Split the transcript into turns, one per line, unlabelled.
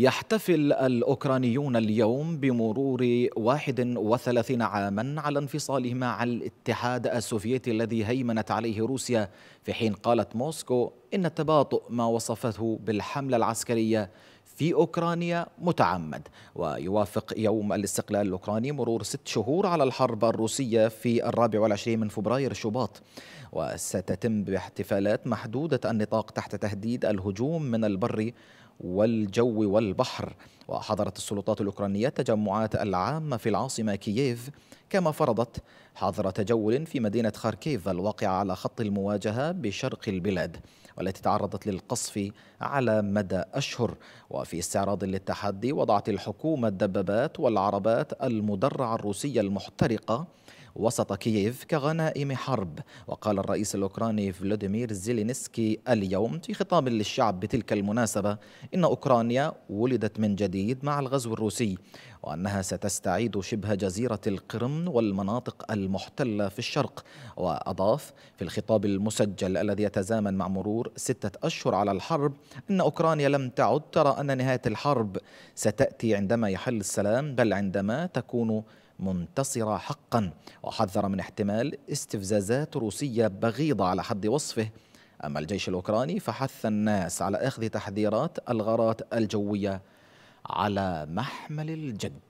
يحتفل الأوكرانيون اليوم بمرور 31 عاما على انفصالهم عن الاتحاد السوفيتي الذي هيمنت عليه روسيا في حين قالت موسكو إن التباطؤ ما وصفته بالحملة العسكرية في أوكرانيا متعمد ويوافق يوم الاستقلال الأوكراني مرور ست شهور على الحرب الروسية في الرابع والعشرين من فبراير شباط وستتم باحتفالات محدودة النطاق تحت تهديد الهجوم من البر والجو والبحر وحظرت السلطات الأوكرانية التجمعات العامة في العاصمة كييف كما فرضت حظر تجول في مدينة خاركيف الواقعة على خط المواجهة بشرق البلاد والتي تعرضت للقصف على مدى أشهر وفي استعراض للتحدي وضعت الحكومة الدبابات والعربات المدرعة الروسية المحترقة وسط كييف كغنائم حرب وقال الرئيس الأوكراني فلوديمير زيلينسكي اليوم في خطاب للشعب بتلك المناسبة إن أوكرانيا ولدت من جديد مع الغزو الروسي وأنها ستستعيد شبه جزيرة القرم والمناطق المحتلة في الشرق وأضاف في الخطاب المسجل الذي يتزامن مع مرور ستة أشهر على الحرب أن أوكرانيا لم تعد ترى أن نهاية الحرب ستأتي عندما يحل السلام بل عندما تكون منتصرة حقا وحذر من احتمال استفزازات روسية بغيضة على حد وصفه أما الجيش الأوكراني فحث الناس على أخذ تحذيرات الغارات الجوية على محمل الجد